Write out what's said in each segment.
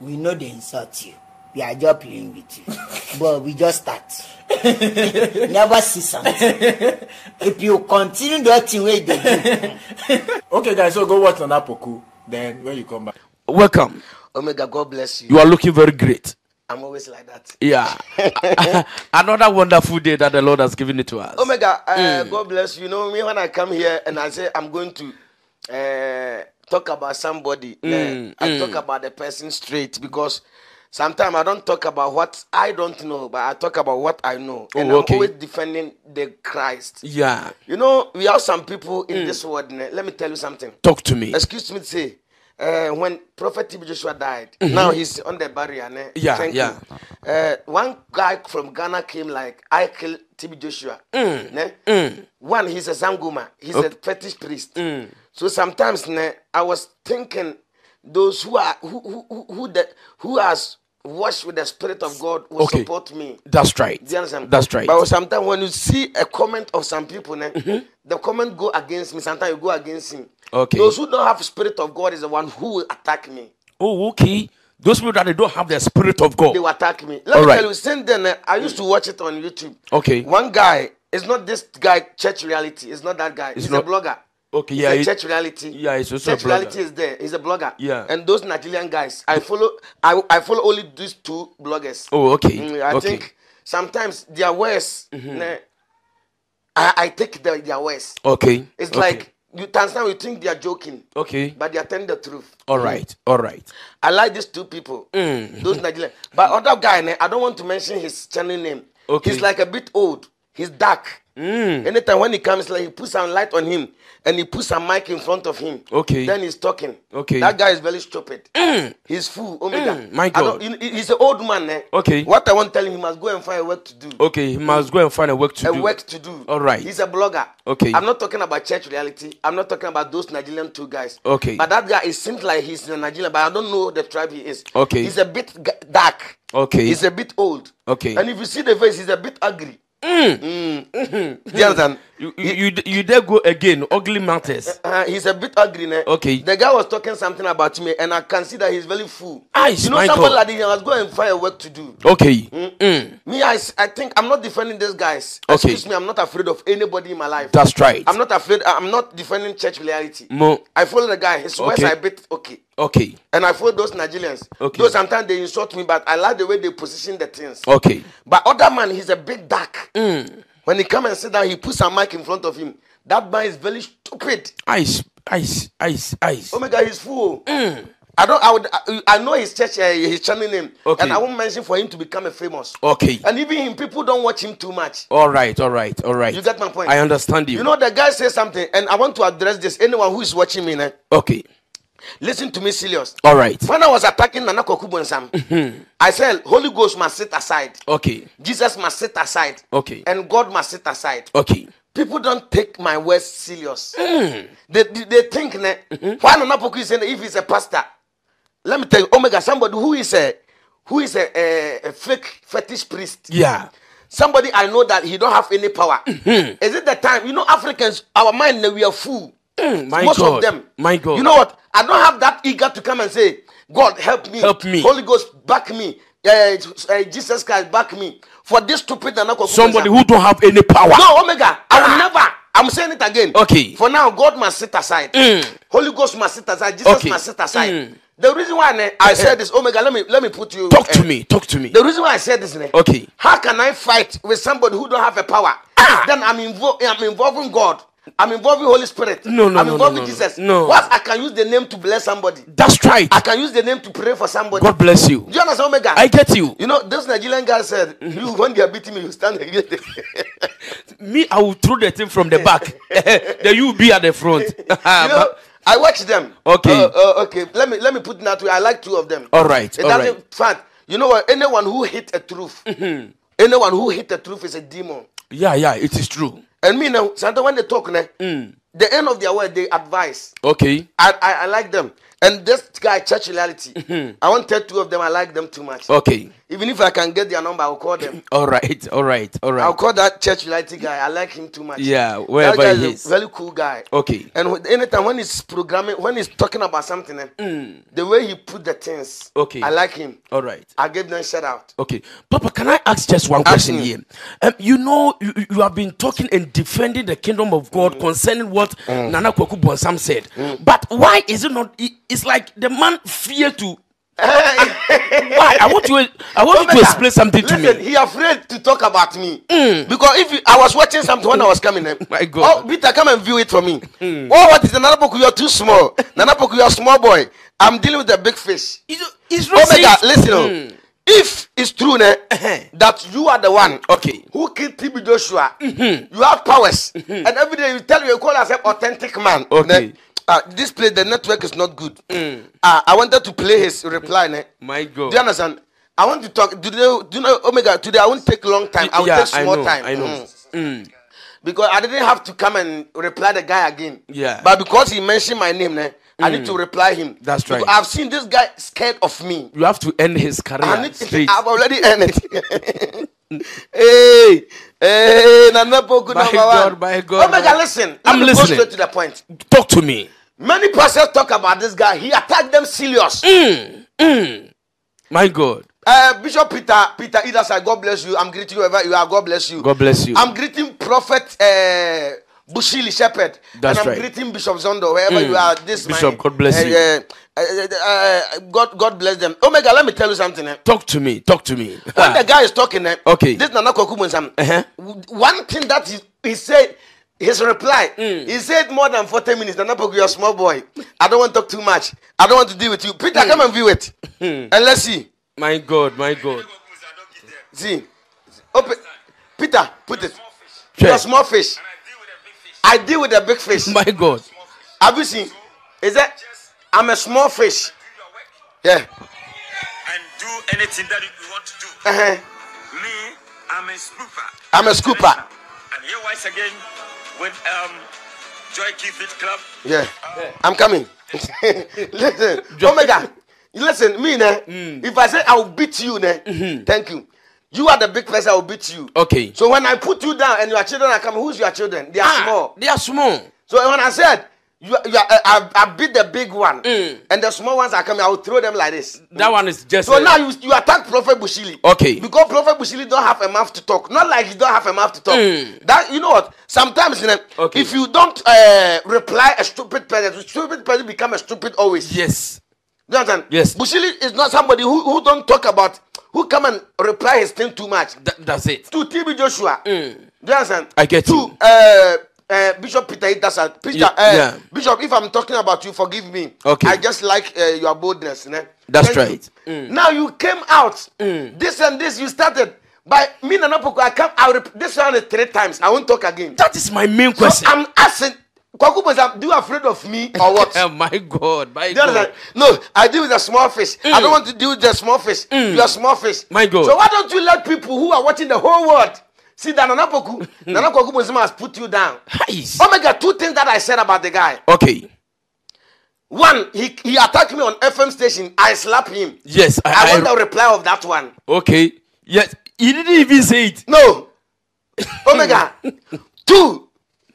we know they insult you we are just playing with you but we just start never see something if you continue that thing wey you do. okay guys so go watch on Apoku. then when you come back. welcome. omega god bless you. you are looking very great. I'm always like that. Yeah. Another wonderful day that the Lord has given it to us. Omega, uh, mm. God bless you. You know me when I come here and I say I'm going to uh, talk about somebody. Mm, I eh, mm. talk about the person straight because sometimes I don't talk about what I don't know, but I talk about what I know. Oh, and okay. I'm always defending the Christ. Yeah. You know, we have some people in mm. this world. Let me tell you something. Talk to me. Excuse me to say, uh, when Prophet T.B. Joshua died, mm-hmm. now he's on the barrier. Ne? Yeah, Thank yeah. Uh, one guy from Ghana came like, I killed T.B. Joshua. Mm. Ne? Mm. One, he's a Zanguma. He's okay. a fetish priest. Mm. So sometimes ne, I was thinking those who are who who who, who, the, who has Watch with the spirit of God will okay. support me. That's right. Do you understand? That's right. But sometimes when you see a comment of some people, then mm mm-hmm. the comment go against me. Sometimes you go against him. Okay. Those who don't have spirit of God is the one who will attack me. Oh, okay. Those people that they don't have the spirit of God. They will attack me. Let All me right. tell you, since then I used to watch it on YouTube. Okay. One guy, it's not this guy, church reality. It's not that guy. It's He's not- a blogger. Okay, yeah, a church reality. Yeah, it's also church a blogger. reality is there. He's a blogger. Yeah, and those Nigerian guys, I follow. I I follow only these two bloggers. Oh, okay. Mm, I okay. think sometimes their words, mm-hmm. ne, I I take their their words. Okay, it's okay. like you sometimes you think they are joking. Okay. But they are telling the truth. All mm. right. Mm. All right. I like these two people. Mm. Those Nigerian. But other guy, ne. I don't want to mention his channel name. Okay. He's like a bit old. He's dark. Mm. Anytime when he comes, like he puts some light on him and he puts a mic in front of him. Okay. Then he's talking. Okay. That guy is very stupid. Mm. He's fool. Omega. Mm. My God. He, he's an old man. Eh? Okay. What I want to tell him, he must go and find a work to do. Okay. He must go and find a work to a do. A work to do. All right. He's a blogger. Okay. I'm not talking about church reality. I'm not talking about those Nigerian two guys. Okay. But that guy, it seems like he's a Nigerian, but I don't know the tribe he is. Okay. He's a bit dark. Okay. He's a bit old. Okay. And if you see the face, he's a bit ugly. 嗯嗯，第二子。You you, you you there go again, ugly matters. Uh, uh, he's a bit ugly, ne? Okay. The guy was talking something about me, and I can see that he's very full. Ah, you know, somebody like this, I was going and find work to do. Okay. Mm. Mm. Me, I, I think I'm not defending these guys. Okay. Excuse me, I'm not afraid of anybody in my life. That's right. I'm not afraid. Uh, I'm not defending church reality. No. I follow the guy. His okay. words, I bit okay. Okay. And I follow those Nigerians. Okay. Though sometimes they insult me, but I like the way they position the things. Okay. But other man, he's a bit dark. Mm. When he come and sit down, he puts a mic in front of him. That man is very stupid. Ice, ice, ice, ice. Oh my God, he's fool. Mm. I don't. I would. I, I know his church. Uh, his channel name. Okay. And I won't mention for him to become a famous. Okay. And even him, people don't watch him too much. All right. All right. All right. You get my point. I understand you. You know, the guy says something, and I want to address this. Anyone who is watching me, now. Eh? Okay. Listen to me serious. All right. When I was attacking Nana Kokubonsam, mm-hmm. I said, Holy Ghost must sit aside. Okay. Jesus must sit aside. Okay. And God must sit aside. Okay. People don't take my words serious. Mm. They, they, they think, ne, mm-hmm. why Nana Poku is saying if he's a pastor? Let me tell you, Omega, somebody who is a who is a, a, a fake fetish priest. Yeah. Somebody I know that he don't have any power. Mm-hmm. Is it the time? You know, Africans, our mind, we are fool. my Most God. of them. My God. You know what? I don't have that eager to come and say, God, help me. Help me. Holy Ghost, back me. Uh, uh, Jesus Christ, back me. For this stupid and Somebody who don't have any power. No, Omega. I will never. I'm saying it again. Okay. For now, God must sit aside. Mm. Holy Ghost must sit aside. Jesus okay. must sit aside. Mm. The reason why I uh-huh. said this, Omega, let me let me put you. Talk uh, to me. Talk to me. The reason why I said this, ne, okay. How can I fight with somebody who don't have a power? Ah. Then I'm I'm involving God. I'm involved with Holy Spirit. No, no, I'm involved no, no, Jesus. No. What? I can use the name to bless somebody. That's right. I can use the name to pray for somebody. God bless you. Do you understand, Omega? I get you. You know, those Nigerian guys said, you, when they are beating me, you stand against them. me, I will throw the thing from the back. then you will be at the front. you know, I watch them. Okay. Uh, uh, okay. Let me let me put it that way. I like two of them. All right. It all right. Fact, you know what? Anyone who hit a truth, mm-hmm. anyone who hit a truth is a demon. Yeah, yeah, it is true. And me now, sometimes when they talk, ne, mm. the end of their word, they advise. Okay. I, I, I like them. And this guy, church reality, mm-hmm. I want 32 of them, I like them too much. Okay. Even if I can get their number, I'll call them. all right, all right, all right. I'll call that church lighting guy. I like him too much. Yeah, wherever that guy he is. is. A very cool guy. Okay. And anytime when he's programming, when he's talking about something, mm. the way he put the things. Okay. I like him. All right. I give them shout out. Okay, Papa, can I ask just one ask question here? Um, you know, you, you have been talking and defending the kingdom of God mm. concerning what mm. Nana Kwaku Bonsam said, mm. but why is it not? it's like the man fear to Why? I want you. I want you to explain something listen, to me. Listen, he afraid to talk about me mm. because if he, I was watching something when I was coming, eh, my God, oh, Peter, come and view it for me. Mm. Oh, what is the Nanapoku? You are too small. Nanapoku, you are small boy. I'm dealing with a big fish. Is Omega, listen. Mm. Oh, hmm. if it's true ne, eh, uh-huh. that you are the one okay. who killed TB Joshua, mm-hmm. you have powers, mm-hmm. and every day you tell me you call yourself eh, authentic man. Okay. Ne, Ah, this place, the network is not good. Mm. Ah, I wanted to play his reply. Ne? My God. Do you understand? I want to talk. Do you know, do you know Omega? Today, I won't take long time. I will yeah, take small I know, time. I know. Mm. Mm. Because I didn't have to come and reply the guy again. Yeah. But because he mentioned my name, ne, I need mm. to reply him. That's because right. I've seen this guy scared of me. You have to end his career. I have already ended it. Mm. hey, hey, Nana Poku number God, one. My God, Omega, listen. I'm listening. Go straight to the point. Talk to me. Many pastors talk about this guy. He attacked them serious. Mm, mm. My God. Uh, Bishop Peter Peter either side, God bless you. I'm greeting you wherever you are. God bless you. God bless you. I'm greeting Prophet uh, Bushili Shepherd. That's and I'm right. greeting Bishop Zondo, wherever mm. you are. This Bishop, my, God bless uh, you. Uh, uh, uh, God, God bless them. Omega, let me tell you something. Eh? Talk to me. Talk to me. when the guy is talking, eh, okay. this Nana Kokumo, uh-huh. one thing that he, he said, His reply, mm. he said more than 40 minutes. Nanapoku, you're a small boy. I don't want to talk too much. I don't want to deal with you. Peter, mm. come and view it. Mm. and let's see. My God, my God. See. Open. Peter, put it. You're a small fish. I deal with a big fish. My God. Have you seen? Is that? I'm a small fish. Yeah. And do anything that you want to do. Uh-huh. Me, I'm a scooper. I'm a scooper. And here once again, when um, Joy Keith Club. Yeah. Uh, I'm coming. listen, Omega, listen, me, ne, mm. if I say I'll beat you, ne, mm-hmm. thank you. You are the big person, I'll beat you. Okay. So when I put you down and your children are coming, who's your children? They are ah, small. They are small. So when I said, you, you are, I, I beat the big one, mm. and the small ones are coming. I will throw them like this. That mm. one is just. So a... now you, you attack Prophet Bushili. Okay. Because Prophet Bushili don't have a mouth to talk. Not like he don't have a mouth to talk. Mm. That you know what? Sometimes you know, okay. if you don't uh, reply a stupid person, a stupid person become a stupid always. Yes. You understand? Yes. Bushili is not somebody who, who don't talk about who come and reply his thing too much. Th- that's it. To TB Joshua. Mm. You understand? I get to, you. Uh, uh, Bishop Peter Itasat. Peter, uh, yeah. Bishop, if I'm talking about you, forgive me. Okay. I just like uh, your boldness. Ne? That's Thank right. You. Mm. Now you came out. Mm. This and this you started. By me and Apoko, I come. I this one three times. I won't talk again. That is my main so question. I'm asking. Kwaku do you afraid of me or what? oh my God, my God. Like, no, I deal with a small fish. Mm. I don't want to deal with the small fish. Mm. You are small fish. My God. So why don't you let people who are watching the whole world See that Nana Poku, Nana has put you down. Nice. Omega, two things that I said about the guy. Okay. One, he, he attacked me on FM station. I slapped him. Yes, I, I want the reply of that one. Okay. Yes, he didn't even say it. No. Omega. two.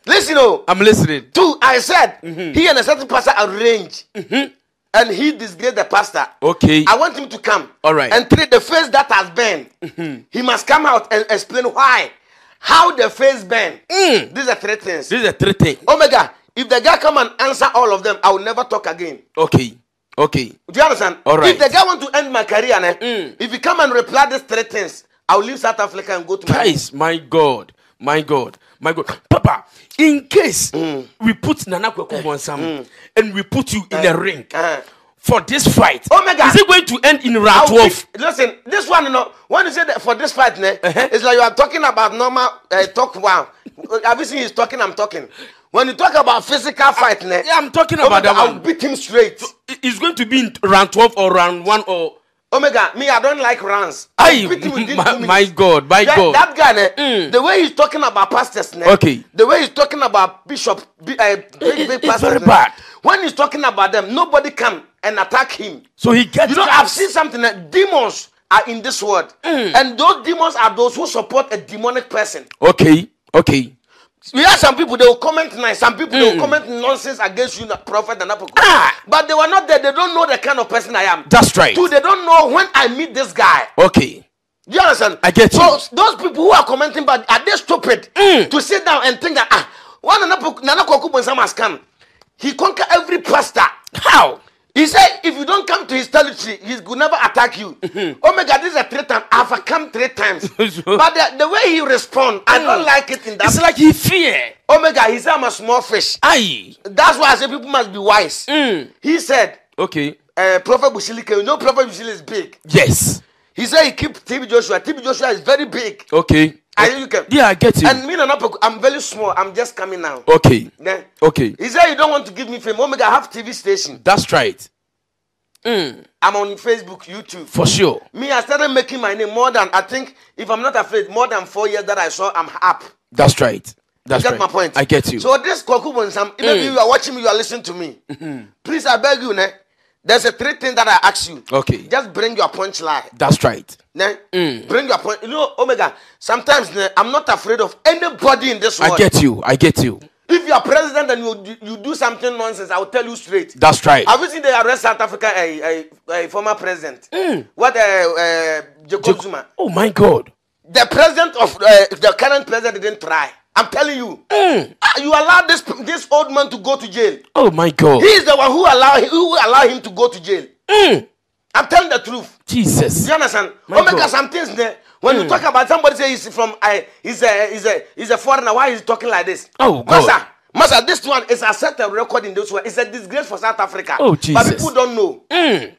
Listen, oh. I'm listening. Two, I said mm-hmm. he and a certain person arranged. Mm-hmm. and he disgraced the pastor. Okay. I want him to come. All right. And treat the face that has been. Mm-hmm. He must come out and explain why. How the face burned. Mm. These are three things. These are three things. Omega, if the guy come and answer all of them, I will never talk again. Okay. Okay. Do you understand? All right. If the guy want to end my career, ne, eh, mm. if he come and reply these three things, I will leave South Africa and go to Christ, my... my God. My God my God, Papa, in case mm. we put Nana Kwaku eh. Bonsam mm. and we put you in uh, a eh. ring. Uh, for this fight. Omega. Oh is it going to end in round 12? Listen, this one, you know, when you say that for this fight, ne, uh-huh. it's like you are talking about normal uh, talk. Wow. Everything he's talking, I'm talking. When you talk about physical fight, I, ne, yeah, I'm talking Omega, oh about that one. I'll beat him straight. So it's going to be in round 12 or round 1 or Omega, me, I don't like rants. I, my, my God, my that, God. That guy, mm. the way he's talking about pastors, okay. the way he's talking about bishop, uh, big, big pastors, very bad. when he's talking about them, nobody come and attack him. So he gets. You know, I've seen something that demons are in this world, mm. and those demons are those who support a demonic person. Okay, okay. We have some people, they will comment nice. Some people, mm. they will mm. comment nonsense against you, prophet and apostles. Ah. But they were not there. They don't know the kind of person I am. That's right. Two, they don't know when I meet this guy. Okay. You understand? I get so you. So those people who are commenting, but are they stupid mm. to sit down and think that, ah, one Nana Kokubon Samaskan, he conquered every pastor. How? He said, if you don't come to his territory, he will never attack you. Omega, this is a three times. I've come three times. but the, the way he responds, I hmm. don't like it in that. It's like he fear. Omega, he said, I'm a small fish. Aye. That's why I say people must be wise. Mm. He said, okay. Uh, Prophet Bushilike, you know Prophet Bushilike is big. Yes. He said he keep TB Joshua. TB Joshua is very big. Okay. Are eh, you okay? Yeah, I get you. And me and I'm very small. I'm just coming now. Okay. Then, okay. He said you don't want to give me fame. Omega have TV station. That's right. Mm. I'm on Facebook, YouTube. For sure. Me, I started making my name more than I think. If I'm not afraid, more than four years that I saw, I'm up. That's right. That's you get right. my point. I get you. So this Koku even mm. you are watching me, you are listening to me. Mm-hmm. Please, I beg you, ne. There's a three thing that I ask you. Okay. Just bring your punchline. That's right. Ne? Mm. Bring your point. You know, Omega, sometimes ne, I'm not afraid of anybody in this world. I get you. I get you. If you are president and you, you do something nonsense, I will tell you straight. That's right. Have you seen the arrest South Africa, a, a, a former president? Mm. What, uh, uh, Jacob Jac- Zuma? Oh, my God. The president of, uh, the current president didn't try. I'm telling you. Mm. you allowed this this old man to go to jail. Oh my God. He is the one who allow who allow him to go to jail. Mm. I'm telling the truth. Jesus. You understand? My Omega God. some things there. When mm. you hmm. talk about somebody say he's from I he's a he's a he's a foreigner, why is he talking like this? Oh God. Master, Master, this one is a certain record in this one. It's a disgrace for South Africa. Oh Jesus. But people don't know. Mm.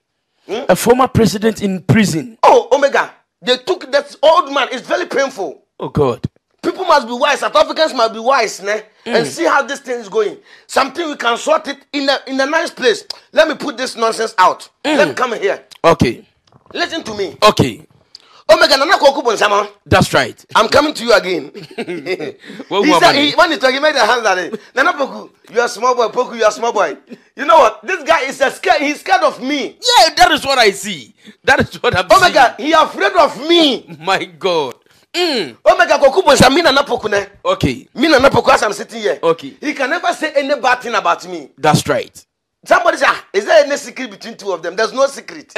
Mm? A former president in prison. Oh Omega. They took that old man. It's very painful. Oh God. People must be wise. South Africans must be wise, ne? Mm. and see how this thing is going. Something we can sort it in a in a nice place. Let me put this nonsense out. Mm. Let me come here. Okay. Listen to me. Okay. Oh my God, That's right. I'm coming to you again. he said, he, when he, talk, he made a hand at it. Nana Poku, you are small boy. Poku, you are small boy. You know what? This guy is a scared. He's scared of me. Yeah, that is what I see. That is what I'm. my seeing. he afraid of me. My God. Mm. Omega Kokubo is a mina napokune. Okay. Mina napoku as I'm sitting here. Okay. He can never say any bad thing about me. That's right. Somebody say, is there any secret between two of them? There's no secret.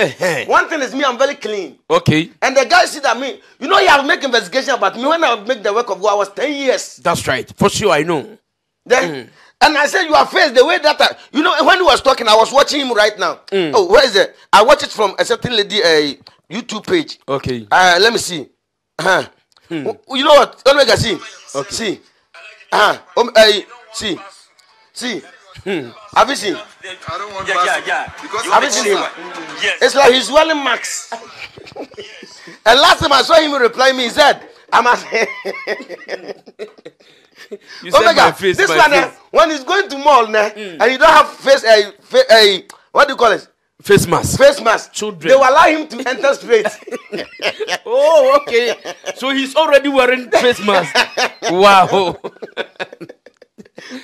One thing is me, I'm very clean. Okay. And the guy see that me, you know, he have make investigation about me when I make the work of God. I was ten years. That's right. For sure, I know. Then, mm. and I said, you are faced the way that I, you know, when he was talking, I was watching him right now. Mm. Oh, where is it? I watched it from a certain lady, a uh, YouTube page. Okay. Uh, let me see. Uh-huh. Hmm. You know what? Omega, see. Okay. See. Uh-huh. Um, uh, see. See. Hmm. Have you seen? I don't want yeah, yeah, yeah. Have you seen him? Yes. It's like he's wearing max. and last time I saw him reply me, he said, I'm at you Omega, oh said my face, this my one, face. Eh, when he's going to mall, nah, eh, mm. and you don't have face, uh, fa- uh, what do you call it? face mask. Face mask. Children. They will allow him to enter straight. oh, okay. So he's already wearing face mask. Wow.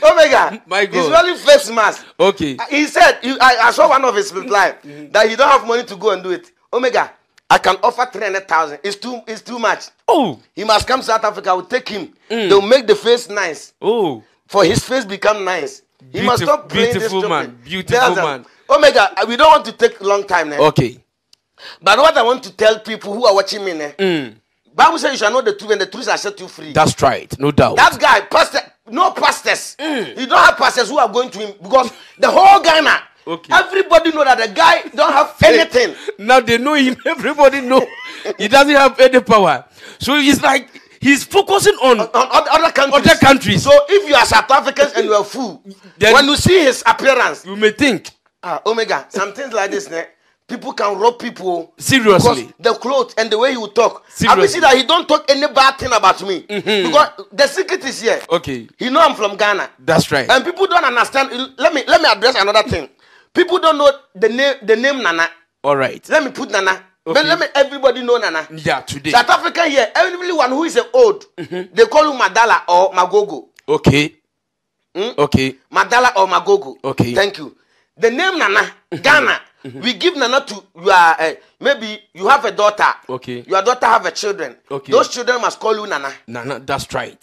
Omega, my God, he's wearing face mask. Okay. Uh, he said, he, I, I saw one of his reply mm-hmm. that he don't have money to go and do it. Omega, I can offer 300,000. It's too, it's too much. Oh. He must come to South Africa. I will take him. Mm. They'll make the face nice. Oh. For his face become nice. Beautiful, he must stop playing beautiful this man. Beautiful man. Omega, uh, we don't want to take long time. now. Eh? Okay. But what I want to tell people who are watching me, ne? Eh? Mm. Bible says you shall know the truth and the truth shall set you free. That's right, no doubt. That guy, pastor, no pastors. Mm. You don't have pastors who are going to him because the whole Ghana, okay. everybody know that the guy don't have anything. now they know him. Everybody know he doesn't have any power. So it's like he's focusing on, on, on other, countries. other countries. So if you are South Africans and you are fool, then when you see his appearance, you may think Ah, Omega, some things like this, ne? people can rob people. Seriously. The clothes and the way you talk. Seriously. I see that he don't talk any bad thing about me. Mm-hmm. Because the secret is here. Okay. He know I'm from Ghana. That's right. And people don't understand. Let me let me address another thing. people don't know the name the name Nana. All right. Let me put Nana. Okay. But let me everybody know Nana. Yeah, today. South Africa here, everyone who is old, mm-hmm. they call you Madala or Magogo. Okay. Mm? Okay. Madala or Magogo. Okay. Thank you the name Nana Ghana. Mm-hmm. we give Nana to you are uh, maybe you have a daughter. Okay. Your daughter have a children. Okay. Those children must call you Nana. Nana, that's right.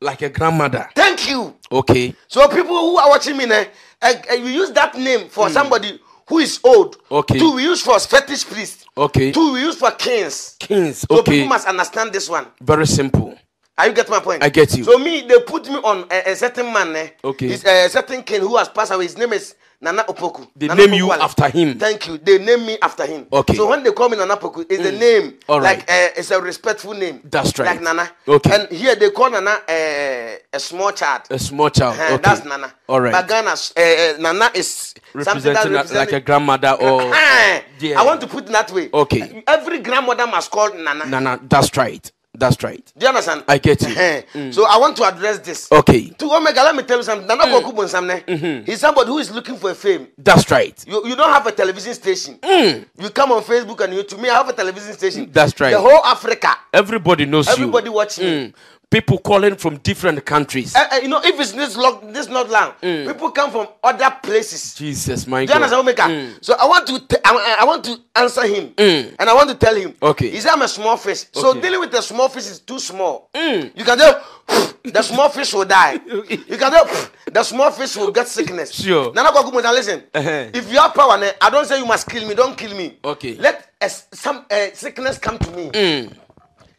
Like a grandmother. Thank you. Okay. So people who are watching me now, uh, you use that name for mm. somebody who is old. Okay. Two we use for fetish priest. Okay. Two we use for kings. Kings. So okay. people must understand this one. Very simple. Are you get my point? I get you. So me, they put me on a, a certain man. Eh? Okay. It's a certain king who has passed away. His name is Nana Opoku. They Nana name Opoku you Wale. after him. Thank you. They name me after him. Okay. So when they call me Nana Poku, it's mm. a name. All right. Like uh, it's a respectful name. That's right. Like Nana. Okay. And here they call Nana uh, a small child. A small child. Uh-huh. okay. That's Nana. All right. But Ghana, uh, uh Nana is representing something that like a grandmother or. Uh-huh. yeah. I want to put it that way. Okay. Every grandmother must call Nana. Nana. That's right. That's right. Do you understand? I get you. mm. So I want to address this. Okay. To Omega, let me tell you something. Nana mm. mm-hmm. He's somebody who is looking for a fame. That's right. You, you don't have a television station. Mm. You come on Facebook and you to me, I have a television station. That's right. The whole Africa. Everybody knows Everybody you. Everybody watching. Mm. people calling from different countries. Uh, uh, you know, if it's this long, this not long, mm. people come from other places. Jesus, my God. Mm. So I want to, t- I, I want to answer him, mm. and I want to tell him. Okay. He said I'm a small fish, okay. so dealing with the small fish is too small. Mm. You can tell the small fish will die. You can tell the small fish will get sickness. Sure. Nana now listen. Uh-huh. If you have power, I don't say you must kill me. Don't kill me. Okay. Let a, eh, some a sickness come to me. Mm.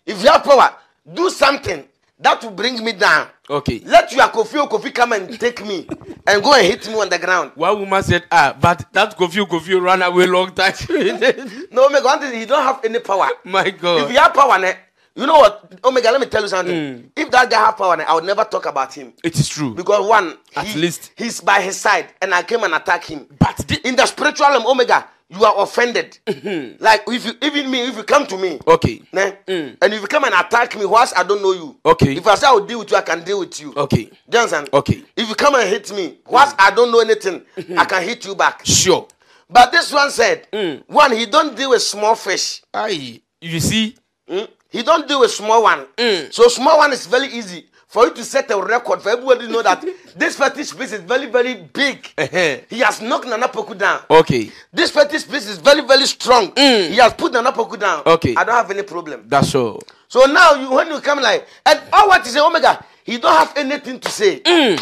If you have power, do something. that will bring me down. Okay. Let your Kofi Kofi come and take me and go and hit me on the ground. One woman said, Ah, but that Kofi Kofi ran away long time. no, Omega, one thing, you don't have any power. My God. If you have power, ne, you know what? Omega, let me tell you something. Mm. If that guy have power, ne, I would never talk about him. It is true. Because one, at he, least he's by his side, and I came and attack him. But the- in the spiritual realm, Omega, you are offended. Mm-hmm. Like if you even me, if you come to me, okay, ne, mm. and if you come and attack me, whilst I don't know you, okay. If I say I will deal with you, I can deal with you, okay. Johnson, okay. If you come and hit me, whilst mm. I don't know anything, mm-hmm. I can hit you back. Sure. But this one said, mm. one he don't deal with small fish. Aye, you see, mm? he don't deal with small one. Mm. So small one is very easy for you to set a record for everybody to know that this fetish place is very very big. Uh-huh. He has knocked Nana Poku down. Okay. This fetish place is very very strong. Mm. He has put Nana Poku down. Okay. I don't have any problem. That's all. So now you when you come like and all what is Omega, he don't have anything to say. Mm.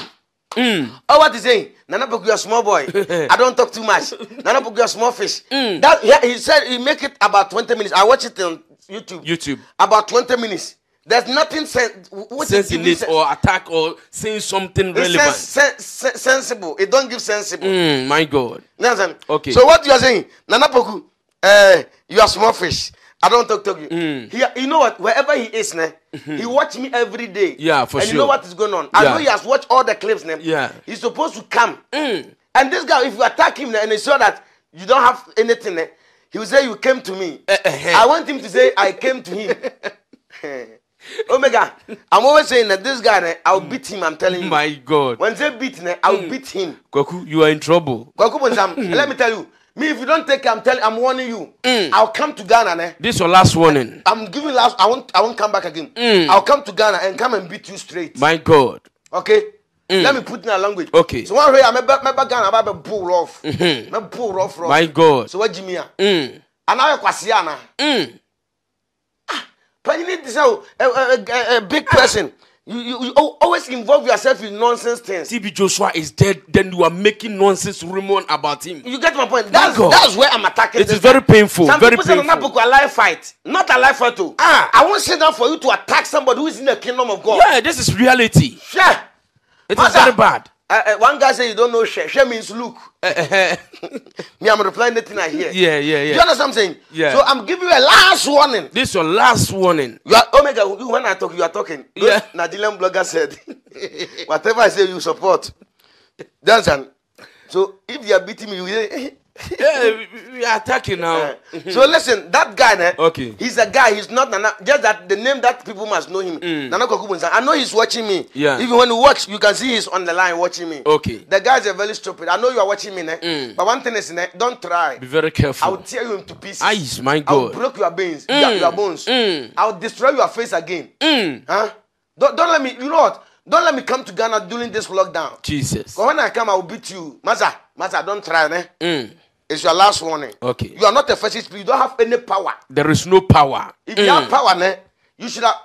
Mm. Oh, what is saying? Nana Poku, you're a small boy. I don't talk too much. Nana Poku, you're a small fish. Mm. That yeah, he said he make it about 20 minutes. I watch it on YouTube. YouTube. About 20 minutes. There's nothing sen- sense in it or attack or saying something relevant. Sen- sen- sensible. It don't give sensible. Mm, my God. Okay. So what you are saying, Nana Poku, uh, you are small fish. I don't talk to you. Mm. He, you know what? Wherever he is, ne, mm-hmm. he watch me every day. Yeah, for and sure. And you know what is going on. I yeah. know he has watched all the clips. Ne. Yeah. He's supposed to come. Mm. And this guy, if you attack him ne, and he saw that you don't have anything, ne, he will say, You came to me. Eh, eh, I want him to say, I came to him. Omega, I'm always saying that this guy, eh, I'll beat him. I'm telling you. My God. When they beat him, eh, I'll hmm. beat him. Kwaku, you are in trouble. Kwaku hmm. let me tell you. Me, if you don't take I'm telling, I'm warning you. Mm. I'll come to Ghana. Ne? Eh. This your last warning. I, am giving last. I won't. I won't come back again. Mm. I'll come to Ghana and come and beat you straight. My God. Okay. Mm. Let me put in a language. Okay. So one way I'm back, back Ghana. I'm about to pull off. Mm-hmm. I'm pull off. My God. So what Jimmy? Mm. And now you're Kwasiana. Mm. President is oh, a, a, a, big person. You, you, you, always involve yourself in nonsense things. TB Joshua is dead, then you are making nonsense rumor about him. You get my point. That's, my that's where I'm attacking. It is very painful. Some very people oh, painful. say book life fight, not life fight too. Oh. Ah, I won't sit down for you to attack somebody who is in the kingdom of God. Yeah, this is reality. Yeah, it is very bad. Uh, uh, one guy say you don't know share. Share means look. Eh, eh, eh. Me, I'm replying nothing I hear. Yeah, yeah, yeah. You understand what I'm saying? Yeah. So I'm giving you a last warning. This is your last warning. You are Omega. When I talk, you are talking. Yeah. Nadilan blogger said, whatever I say, you support. That's an. So if they are beating me, you say. yeah, we are attacking now. Eh, so listen, that guy, eh, okay, he's a guy. He's not Nana. Just that the name that people must know him. Mm. Nana Kokubunza. I know he's watching me. Yeah. Even when he watch, you can see he's on the line watching me. Okay. The guys are very stupid. I know you are watching me, eh? Mm. But one thing is, ne, eh, don't try. Be very careful. I will tear you into pieces. Eyes, ah, my God. I will break your bones. Mm. Your, your bones. Mm. I will destroy your face again. Mm. Huh? Don't, don't let me. You know what? Don't let me come to Ghana during this lockdown. Jesus. Because when I come, I will beat you, Maza. Maza, don't try, eh? Mm. It's your last warning. Okay. You are not a fascist. You don't have any power. There is no power. If mm. you have mm. power, ne, you should have.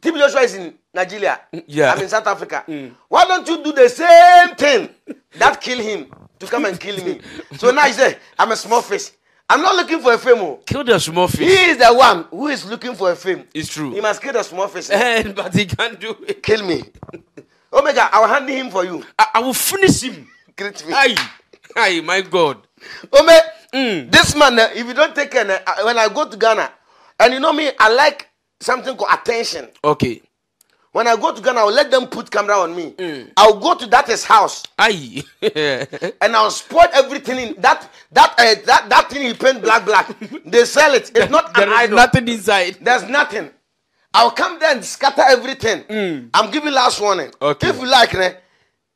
Tim Joshua is in Nigeria. Mm, yeah. I'm in South Africa. Mm. Why don't you do the same thing that killed him to come and kill me? so now he said, I'm a small fish. I'm not looking for a fame. Oh. Kill the small fish. He is the one who is looking for a fame. It's true. He must kill the small fish. And, eh? eh, but he can't do it. Kill me. Omega, I'll hand him for you. I, I will finish him. Great me. Aye. Aye, my God. Ome, mm. this man, uh, if you don't take an, uh, eh, when I go to Ghana, and you know me, I like something called attention. Okay. When I go to Ghana, I'll let them put camera on me. Mm. I'll go to that his house. Aye. and I'll spoil everything in that that uh, that that thing he paint black black. they sell it. It's not there an is idol. nothing inside. There's nothing. I'll come there and scatter everything. Mm. I'm giving last warning. Okay. If you like, eh,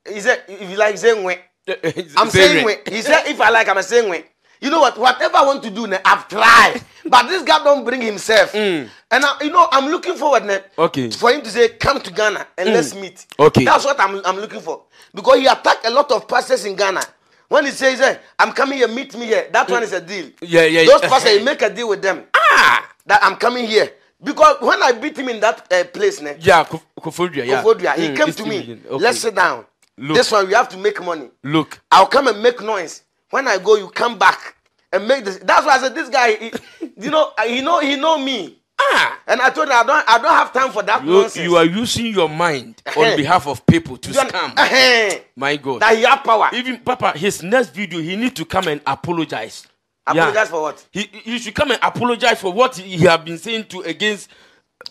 is it if you like, say I'm saying way. He said, if I like, I'm saying way. You know what? Whatever I want to do, now, I've tried. but this guy don't bring himself. Mm. And I, you know, I'm looking forward now okay. for him to say, come to Ghana and mm. let's meet. Okay. That's what I'm, I'm looking for. Because he attacked a lot of pastors in Ghana. When he says, hey, I'm coming here, meet me here, that mm. one is a deal. Yeah, yeah. Those pastors, you make a deal with them. Ah! That I'm coming here. Because when I beat him in that uh, place, ne, yeah, Kofodria, yeah. Kofodria, he mm, came to me. Okay. Let's sit down. Look. This one, we have to make money. Look. I'll come and make noise. When I go, you come back and make this. That's why I said this guy, he, you know, he know, he know me. Ah. And I told her I don't I don't have time for that you, nonsense. You are using your mind on behalf of people to scam. My God. That he have power. Even Papa, his next video, he need to come and apologize. Apologize yeah. for what? He you should come and apologize for what he, he have been saying to against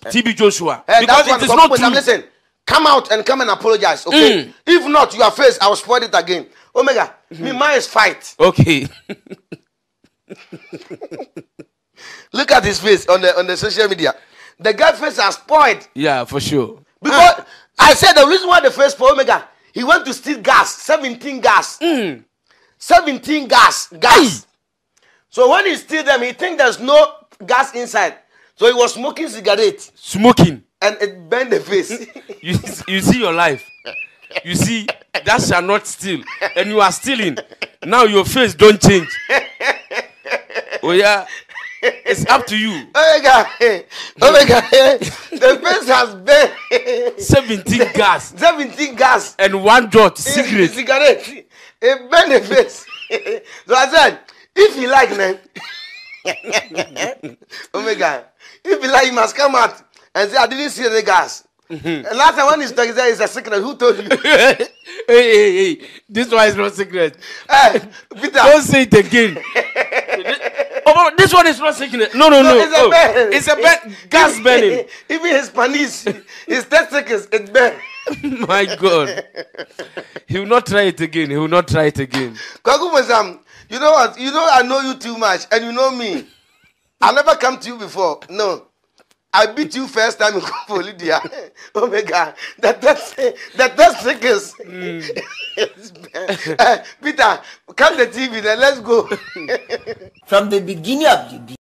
uh, TB Joshua. Uh, because it is not true. Listen, Come out and come and apologize, okay? Mm. If not, your face, I will spoil it again. Omega, mm-hmm. me, mine is fight. Okay. Look at his face on the on the social media. The guy face has spoiled. Yeah, for sure. Because ah. I said the reason why the face for Omega, he went to steal gas, 17 gas. Mm. 17 gas, gas. Aye. Mm. So when he steal them, he think there's no gas inside. So he was smoking cigarette. Smoking. and it bend the face. you, you see your life. You see, that shall not steal. And you are stealing. Now your face don't change. Oh, yeah. It's up to you. Omega, Omega, the face has been 17 gas. 17 gas. And one dot cigarette. Cigarette. It burned the face. so I said, if you like, man, Omega, if you like, you must come out. and say, I didn't see the gas. Mm-hmm. last time when he's talking, he said it's a secret. Who told you? hey, hey, hey. This one is not secret. Hey, Peter. Don't say it again. oh, oh this one is not secret. No, no, no. no. It's a oh, burn. It's a burn. gas burning. Even his panis, his testicles, It's burn. My God. He will not try it again. He will not try it again. you know what? You know I know you too much and you know me. I never come to you before. No. I beat you first time in Lydia. oh my God. The third, that third seconds. Mm. uh, Peter, come the TV, then let's go. From the beginning of the